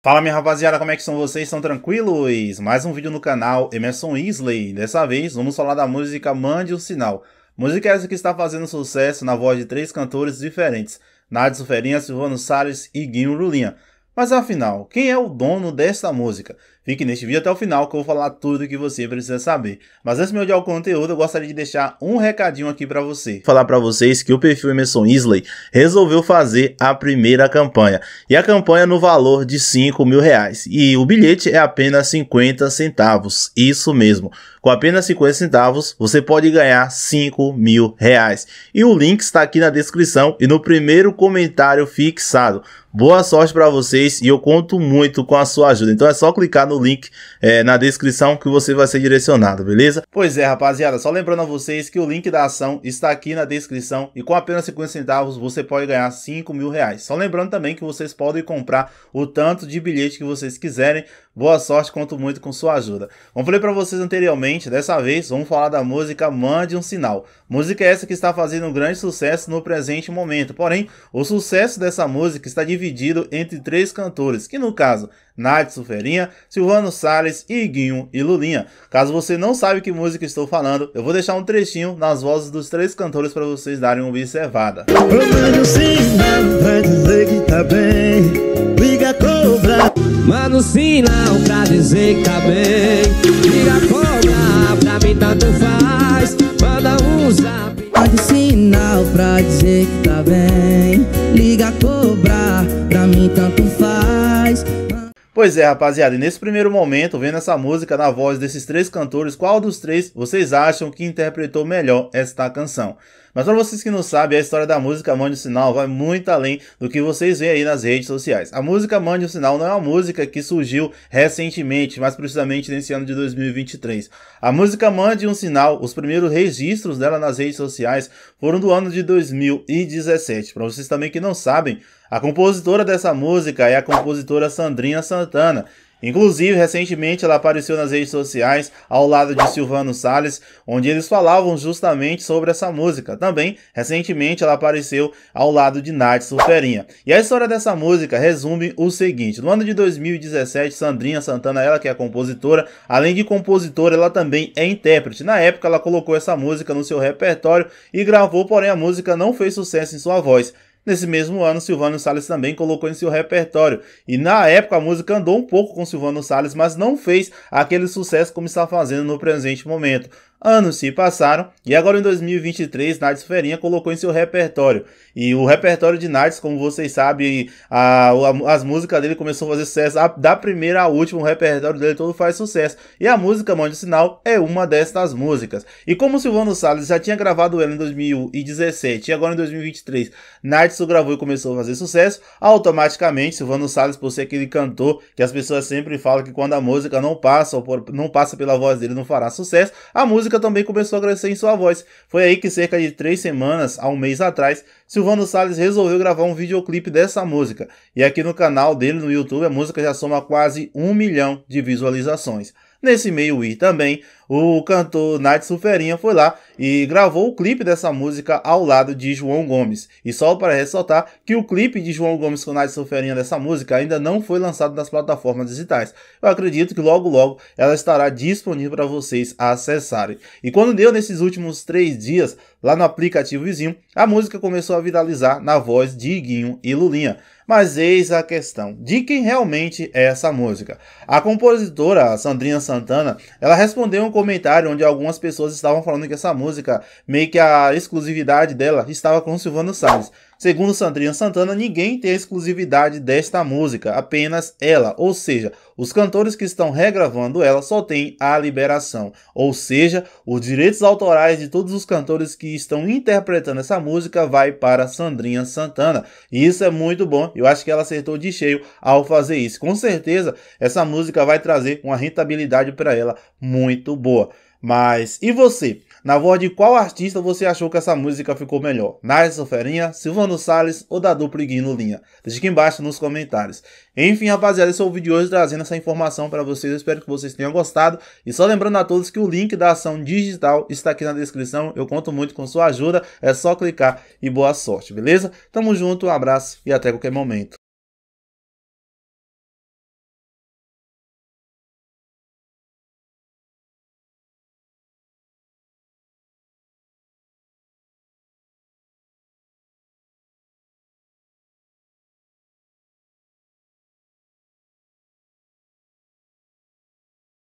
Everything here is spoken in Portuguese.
Fala minha rapaziada, como é que são vocês? Estão tranquilos? Mais um vídeo no canal Emerson Isley. Dessa vez vamos falar da música Mande o Sinal. Música essa que está fazendo sucesso na voz de três cantores diferentes, Nádio Ferinha, Silvano Salles e Guinho Lulinha. Mas afinal, quem é o dono desta música? Fique neste vídeo até o final que eu vou falar tudo o que você precisa saber. Mas antes de olhar o conteúdo, eu gostaria de deixar um recadinho aqui para você. falar para vocês que o perfil Emerson Isley resolveu fazer a primeira campanha. E a campanha no valor de 5 mil reais. E o bilhete é apenas 50 centavos. Isso mesmo. Com apenas 50 centavos, você pode ganhar 5 mil reais. E o link está aqui na descrição e no primeiro comentário fixado. Boa sorte para vocês e eu conto muito com a sua ajuda. Então é só clicar no o link é, na descrição que você vai ser direcionado, beleza? Pois é, rapaziada, só lembrando a vocês que o link da ação está aqui na descrição e com apenas 50 centavos você pode ganhar 5 mil reais. Só lembrando também que vocês podem comprar o tanto de bilhete que vocês quiserem Boa sorte, conto muito com sua ajuda. Como falei para vocês anteriormente, dessa vez vamos falar da música Mande um Sinal. Música essa que está fazendo um grande sucesso no presente momento. Porém, o sucesso dessa música está dividido entre três cantores, que no caso, Nath Ferinha, Silvano Salles, Iguinho e Lulinha. Caso você não saiba que música estou falando, eu vou deixar um trechinho nas vozes dos três cantores para vocês darem uma observada. Ô, mano, sim, vai dizer que tá bem. Liga com um sinal pra dizer que tá bem Liga cobra, pra mim tanto faz Manda um zap Faz sinal pra dizer que tá bem Liga cobra, pra mim tanto faz Pois é, rapaziada, e nesse primeiro momento, vendo essa música na voz desses três cantores, qual dos três vocês acham que interpretou melhor esta canção? Mas para vocês que não sabem, a história da música Mande o Sinal vai muito além do que vocês veem aí nas redes sociais. A música Mande o Sinal não é uma música que surgiu recentemente, mais precisamente nesse ano de 2023. A música Mande um Sinal, os primeiros registros dela nas redes sociais foram do ano de 2017. Para vocês também que não sabem, a compositora dessa música é a compositora Sandrinha Santana. Inclusive, recentemente ela apareceu nas redes sociais ao lado de Silvano Salles, onde eles falavam justamente sobre essa música. Também, recentemente, ela apareceu ao lado de Nath Suferinha. E a história dessa música resume o seguinte: no ano de 2017, Sandrinha Santana, ela que é compositora, além de compositora, ela também é intérprete. Na época, ela colocou essa música no seu repertório e gravou, porém a música não fez sucesso em sua voz. Nesse mesmo ano, Silvano Salles também colocou em seu repertório. E na época a música andou um pouco com Silvano Salles, mas não fez aquele sucesso como está fazendo no presente momento. Anos se passaram e agora em 2023 Nades Ferinha colocou em seu repertório. E o repertório de Nades, como vocês sabem, a, a, as músicas dele começou a fazer sucesso a, da primeira à última, o repertório dele todo faz sucesso. E a música Mande Sinal é uma destas músicas. E como Silvano Salles já tinha gravado ela em 2017 e agora em 2023, Nades Jackson gravou e começou a fazer sucesso, automaticamente Silvano Salles, por ser aquele cantor que as pessoas sempre falam que quando a música não passa, por, não passa pela voz dele, não fará sucesso, a música também começou a crescer em sua voz. Foi aí que cerca de três semanas, a um mês atrás, Silvano Salles resolveu gravar um videoclipe dessa música. E aqui no canal dele no YouTube, a música já soma quase um milhão de visualizações. Nesse meio ir também, o cantor Night Ferinha foi lá e gravou o clipe dessa música ao lado de João Gomes. E só para ressaltar que o clipe de João Gomes com Night Ferinha dessa música ainda não foi lançado nas plataformas digitais. Eu acredito que logo logo ela estará disponível para vocês acessarem. E quando deu nesses últimos três dias, lá no aplicativo vizinho, a música começou a viralizar na voz de Iguinho e Lulinha. Mas eis a questão: de quem realmente é essa música? A compositora Sandrinha Santana, ela respondeu um comentário onde algumas pessoas estavam falando que essa música, meio que a exclusividade dela, estava com o Silvano Salles. Segundo Sandrinha Santana, ninguém tem a exclusividade desta música, apenas ela, ou seja, os cantores que estão regravando ela só têm a liberação, ou seja, os direitos autorais de todos os cantores que estão interpretando essa música vai para Sandrinha Santana. E isso é muito bom, eu acho que ela acertou de cheio ao fazer isso. Com certeza, essa música vai trazer uma rentabilidade para ela muito boa. Mas e você? Na voz de qual artista você achou que essa música ficou melhor? Nice Ferinha, Silvano Salles ou da dupla Guino Linha? Deixe aqui embaixo nos comentários. Enfim, rapaziada, esse é o vídeo de hoje trazendo essa informação para vocês. Eu espero que vocês tenham gostado. E só lembrando a todos que o link da ação digital está aqui na descrição. Eu conto muito com sua ajuda. É só clicar e boa sorte, beleza? Tamo junto, um abraço e até qualquer momento.